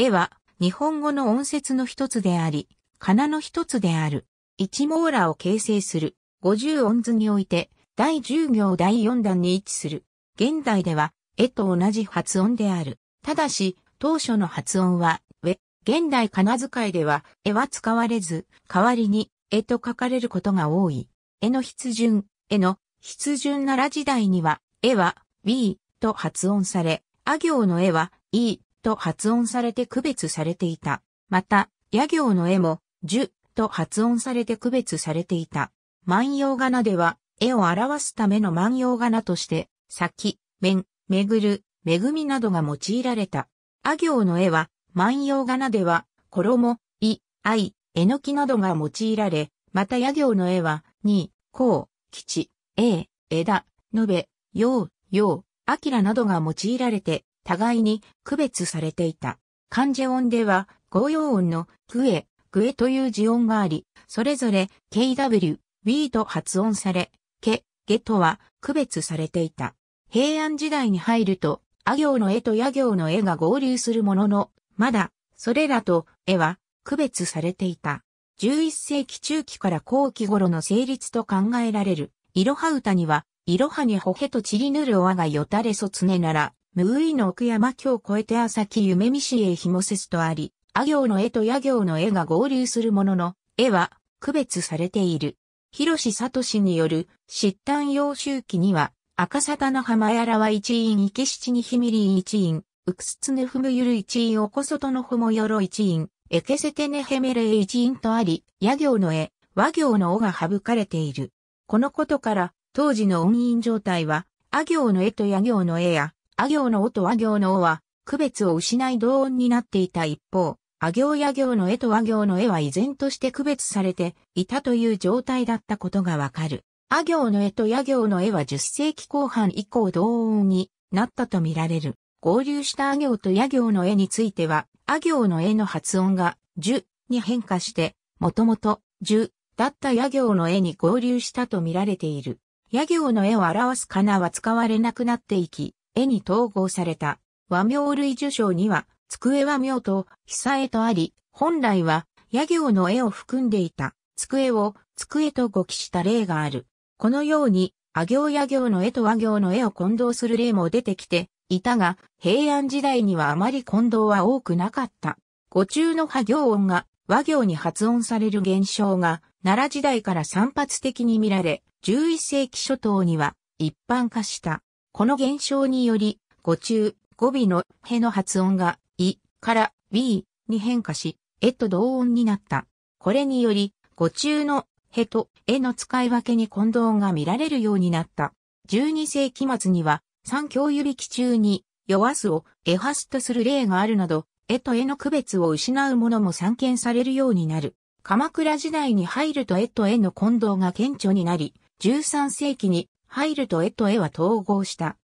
絵は日本語の音節の一つであり、仮名の一つである。一網羅を形成する。五十音図において、第十行第四段に位置する。現代では、絵と同じ発音である。ただし、当初の発音は、え、現代仮名遣いでは、絵は使われず、代わりに、絵と書かれることが多い。絵の筆順、絵の筆順なら時代には、絵は、ィーと発音され、あ行の絵は、e と発音されて区別されていた。また、野行の絵も、樹と発音されて区別されていた。万葉仮名では、絵を表すための万葉仮名として、先、面、巡る、恵みなどが用いられた。あ行の絵は、万葉仮名では、衣、い、愛、えのきなどが用いられ、また野行の絵は、に、こう、吉、え、枝、のべ、よう、よう、あきらなどが用いられて、互いに区別されていた。漢字音では、合用音のグエ、グエという字音があり、それぞれ KW、B と発音され、ケ、ゲとは区別されていた。平安時代に入ると、あ行の絵とや行の絵が合流するものの、まだ、それらと絵は区別されていた。11世紀中期から後期頃の成立と考えられる。いろは歌には、いろはにほへとちりぬるおわがよたれそつねなら、無意の奥山京を越えて朝木夢見市へ紐せすとあり、阿行の絵と野行の絵が合流するものの、絵は区別されている。広志聡による、失誕幼周期には、赤沙の浜やらは一員池七にひみり一員、うくすつねふむゆる一員おこそとのふもよろ一員、えけせてねへめれ一員とあり、野行の絵、和行の尾が省かれている。このことから、当時の音韻状態は、阿行の絵と野行の絵や、あ行の音とあ行の音は、区別を失い同音になっていた一方、あ行や行の絵とあ行の絵は依然として区別されていたという状態だったことがわかる。あ行の絵とや行の絵は10世紀後半以降同音になったとみられる。合流したあ行とや行の絵については、あ行の絵の発音が、十に変化して、もともと、十だったや行の絵に合流したとみられている。や行の絵を表すかなは使われなくなっていき、絵に統合された。和名類受賞には、机和名と久災とあり、本来は、野行の絵を含んでいた、机を机と誤記した例がある。このように、阿行野行の絵と和行の絵を混同する例も出てきていたが、平安時代にはあまり混同は多くなかった。五中の波行音が和行に発音される現象が、奈良時代から散発的に見られ、11世紀初頭には一般化した。この現象により、語中、語尾のへの発音が、いから b に変化し、えと同音になった。これにより、語中のへとへの使い分けに混同が見られるようになった。12世紀末には、三教指引中に、弱すをえはすとする例があるなど、えとえの区別を失うものも散見されるようになる。鎌倉時代に入るとえとえの混同が顕著になり、13世紀に入ると絵と絵は統合した。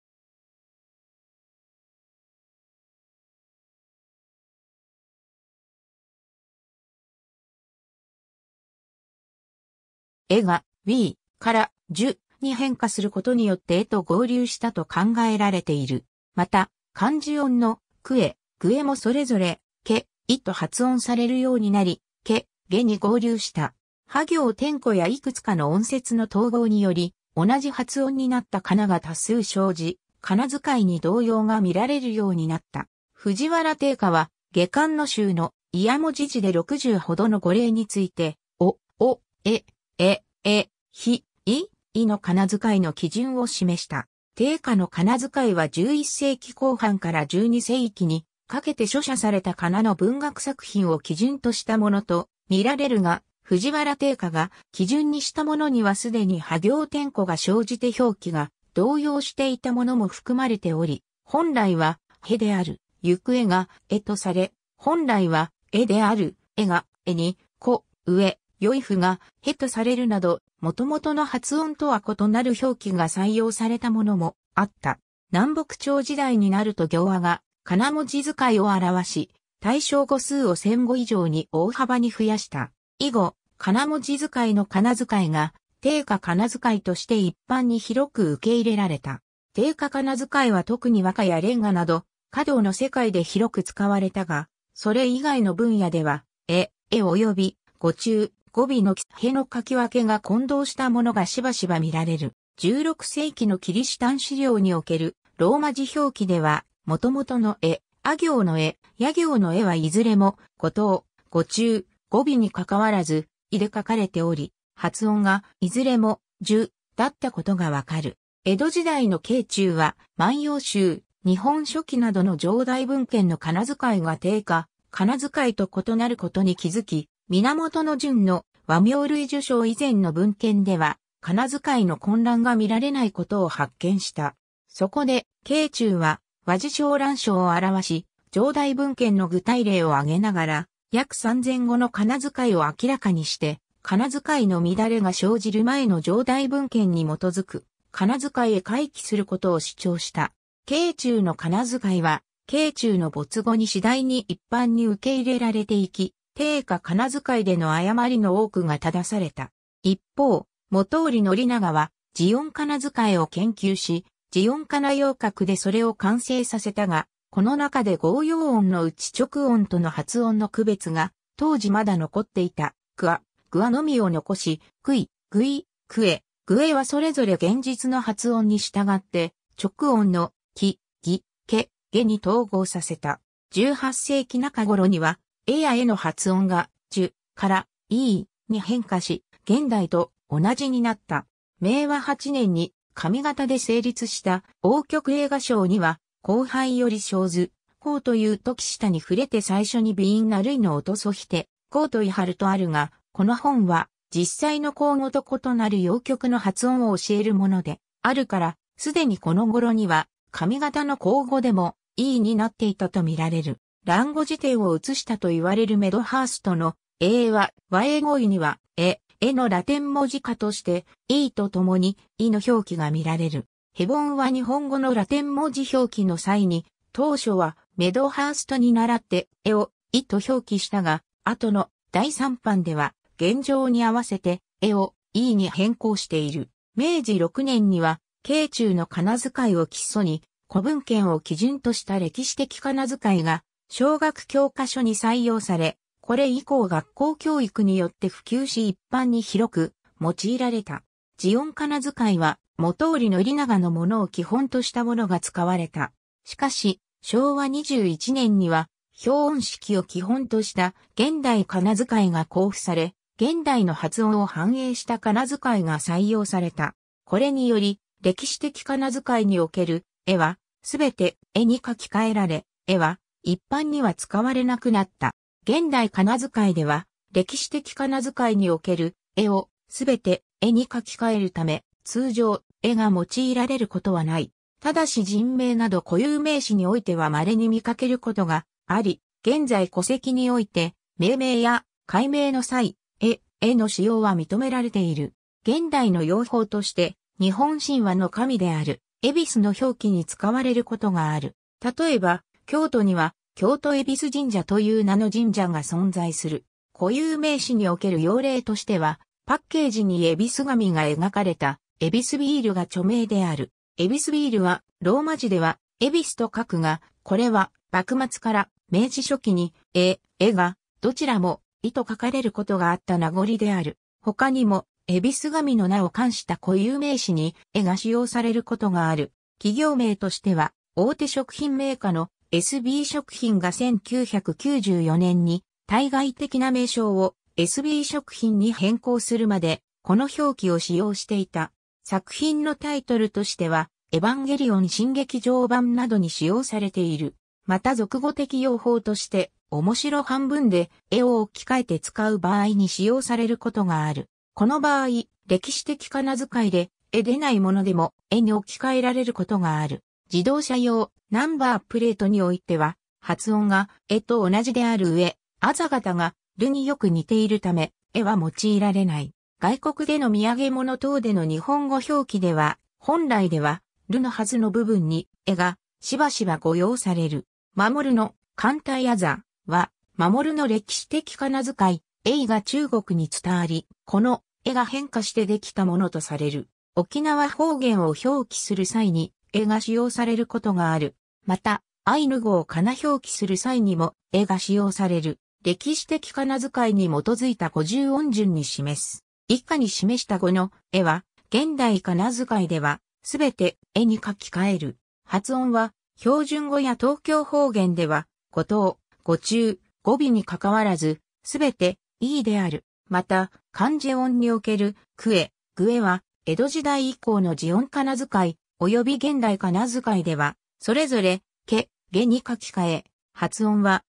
絵がーからジュに変化することによって絵と合流したと考えられている。また、漢字音のクエ、クエもそれぞれ、ケ、イと発音されるようになり、ケ、ゲに合流した。波行天庫やいくつかの音節の統合により、同じ発音になったかなが多数生じ、かな遣いに動揺が見られるようになった。藤原定家は、下巻の州の、いやもじじで60ほどの語例について、お、お、え、え、え、ひ、い、いのかな遣いの基準を示した。定家のかな遣いは11世紀後半から12世紀にかけて著者されたかなの文学作品を基準としたものと見られるが、藤原定家が基準にしたものにはすでに波行転庫が生じて表記が動揺していたものも含まれており、本来は、へである、行方が、えとされ、本来は、えである、えが、えに、こ、上、よいふが、へとされるなど、もともとの発音とは異なる表記が採用されたものもあった。南北朝時代になると行話が、金文字遣いを表し、対象語数を千語以上に大幅に増やした。以後、金文字使いの金遣いが、定価金遣いとして一般に広く受け入れられた。定価金遣いは特に和歌やレンガなど、華道の世界で広く使われたが、それ以外の分野では、絵、絵及び、語中、語尾のへの書き分けが混同したものがしばしば見られる。16世紀のキリシタン資料におけるローマ字表記では、元々の絵、あ行の絵、野行の絵はいずれも、古刀、語中、語尾に関わらず、いで書かれており、発音がいずれも、じだったことがわかる。江戸時代の慶中は、万葉集、日本書紀などの上代文献の金遣いが低下、金遣いと異なることに気づき、源の順の和名類受賞以前の文献では、金遣いの混乱が見られないことを発見した。そこで、慶中は和字小乱章を表し、上代文献の具体例を挙げながら、約3000語の仮名遣いを明らかにして、仮名遣いの乱れが生じる前の上代文献に基づく、仮名遣いへ回帰することを主張した。慶中の仮名遣いは、慶中の没後に次第に一般に受け入れられていき、定価仮名遣いでの誤りの多くが正された。一方、元織宣長は、ジオン仮名遣いを研究し、ジオン金用格でそれを完成させたが、この中で合用音のうち直音との発音の区別が、当時まだ残っていた、クア、グアのみを残し、クイ、グイ、クエ、グエはそれぞれ現実の発音に従って、直音の、キ、ギ、ケ、ゲに統合させた。18世紀中頃には、エやへの発音が、ジュ、から、イーに変化し、現代と同じになった。明和8年に、上方で成立した、王曲映画賞には、後輩より生ず、こうという時下に触れて最初に微因ないの音そして、こうといはるとあるが、この本は、実際の口語と異なる洋曲の発音を教えるもので、あるから、すでにこの頃には、髪型の口語でも、E になっていたとみられる。乱語辞典を移したと言われるメドハーストの、A は、和英語意には、え、えのラテン文字化として、E と共に、E の表記が見られる。ヘボンは日本語のラテン文字表記の際に、当初はメドハーストに倣って絵をイと表記したが、後の第3版では現状に合わせて絵をいに変更している。明治6年には、慶中の金遣いを基礎に、古文献を基準とした歴史的金遣いが、小学教科書に採用され、これ以降学校教育によって普及し一般に広く用いられた。ジオン仮名遣いは、元織のり長のものを基本としたものが使われた。しかし、昭和21年には、表音式を基本とした現代仮名遣いが交付され、現代の発音を反映した仮名遣いが採用された。これにより、歴史的仮名遣いにおける絵は、すべて絵に書き換えられ、絵は一般には使われなくなった。現代仮名遣いでは、歴史的仮名遣いにおける絵をすべて絵に書き換えるため、通常、絵が用いられることはない。ただし人名など固有名詞においては稀に見かけることがあり、現在戸籍において、命名や解明の際、絵、絵の使用は認められている。現代の用法として、日本神話の神である、恵比寿の表記に使われることがある。例えば、京都には、京都恵比寿神社という名の神社が存在する。固有名詞における用例としては、パッケージにエビス紙が描かれた、エビスビールが著名である。エビスビールは、ローマ字では、エビスと書くが、これは、幕末から明治初期に、え、えが、どちらも、いと書かれることがあった名残である。他にも、エビス紙の名を冠した固有名詞に、絵が使用されることがある。企業名としては、大手食品メーカーの SB 食品が1994年に、対外的な名称を SB 食品に変更するまで、この表記を使用していた。作品のタイトルとしては、エヴァンゲリオン新劇場版などに使用されている。また俗語的用法として、面白半分で絵を置き換えて使う場合に使用されることがある。この場合、歴史的金遣いで、絵でないものでも絵に置き換えられることがある。自動車用ナンバープレートにおいては、発音が絵と同じである上、あざたがるによく似ているため、絵は用いられない。外国での土産物等での日本語表記では、本来では、るのはずの部分に、絵が、しばしば誤用される。守るの、艦隊ザンは、守るの歴史的仮名遣い、イが中国に伝わり、この、絵が変化してできたものとされる。沖縄方言を表記する際に、絵が使用されることがある。また、アイヌ語を仮名表記する際にも、絵が使用される。歴史的仮名遣いに基づいた五十音順に示す。以下に示した語の絵は、現代仮名遣いでは、すべて絵に書き換える。発音は、標準語や東京方言では、語頭、語中、語尾に関わらず、すべて、いいである。また、漢字音における、くえ、ぐえは、江戸時代以降の字音仮名遣い、及び現代仮名遣いでは、それぞれ、け、げに書き換え、発音は、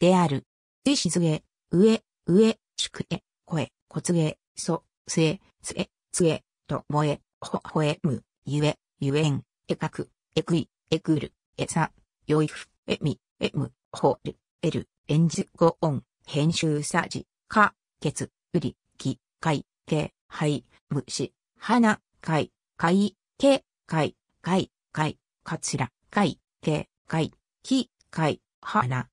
である。でしずげ、うえ、うえ、しくえ、こえ、こつえ、そ、すえ、すえ、つえ、ともえ、ほ、ほえむ、ゆえ、ゆえん、えかく、えくい、えくる、えさ、よいふ、えみ、えむ、ほる、える、えんじごおん、編集さじ、か、けつ、うり、き、かい、け、はい、むし、はな、かい、かい、け、かい、かい、かい、かつら、かい、け、かい、き、かい、はな、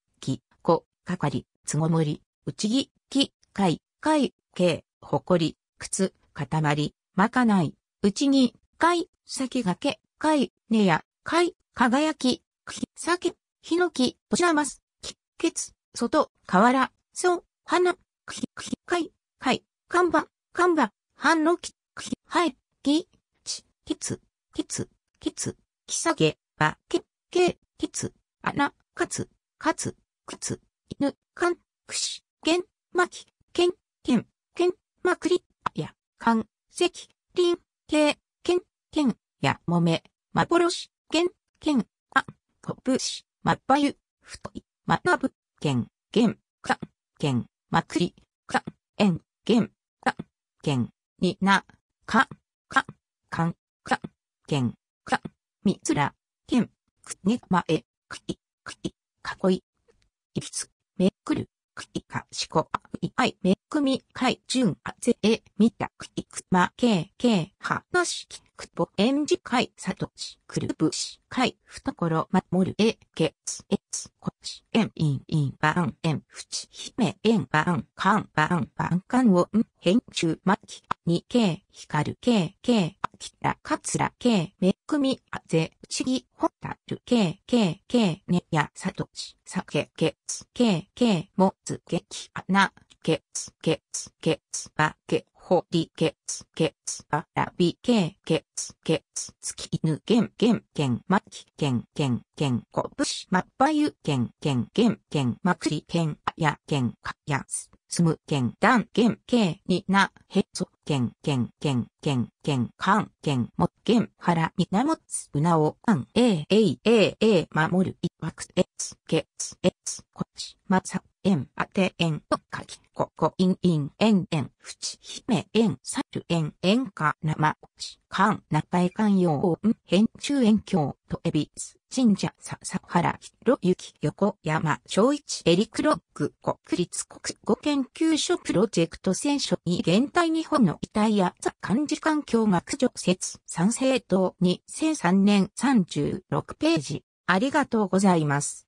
かかり、つごもり、うちぎ、き、かい、かい、けい、ほこり、くつ、かたまり、まかない、うちぎ、かい、さきがけ、かい、ねや、かい、かがやき、くひ、さき、ひのき、おしらます、き、けつ、そと、かわら、そう、はな、くひ、くひ、かい、かい、かんば、かんば、はんのき、くひ、はい、き、ち、きつ、きつ、きつ、きさげ、ば、け、け、きつ、あな、かつ、かつ、くつ。犬、かん、くし、げん、まき、けん、けん、けん、まくり、や、かん、せき、りん、けい、けん、けん、や、もめ、まぼろし、げん、けん、あ、こぶし、まっぱゆ、ふとい、まなぶ、けん、げん、かん、けん、まくり、かん、えん、げん、かん、けん、にな、か、か、かん、か、けん、か、みつら、けん、くねまえ、かい、かい、かこい、いきつ。めくる、くいかしこあいあいめくみかいじゅんあぜえみたくいくまけけはのしきくぼえんじかいさとしくるぶしかいふところまもるえけつえつこしえんいんいんばんえんふちひめえんばんかんばんばんかんをん編ゅ、まきにけいひかるけいけいからけ慶めくみあぜうちぎほたる慶け慶ねやさとしさけけつけ慶もつげきあなけつけつけつばけほりけつけつばらびけけつけつつきいぬげんげんげんまきげんげんげんこぶしまっぱゆげんげんげんげんまくりけんあやげんかやすすむげんだんげんけいになへそ県、県、県、県、県、関、県、も、県、原、みなもつ、うなお、あん、え、えい、え、え、守る、い、わく、え、つ、け、つ、え、つ、こち、まさ、えん、あて、えん、と、かき、こ、こ、いん、いん、えん、えん、ふち、ひめ、えん、さる、えん、えんか、なま、こち、かん、なかえかんよう、ん、へん、ちゅうえんきょう、と、えび、す、神社、笹原広之横山昭一エリクロック国立国語研究所プロジェクト選書に現代日本の遺体やザ漢字環境学除説賛成等、2003年36ページありがとうございます。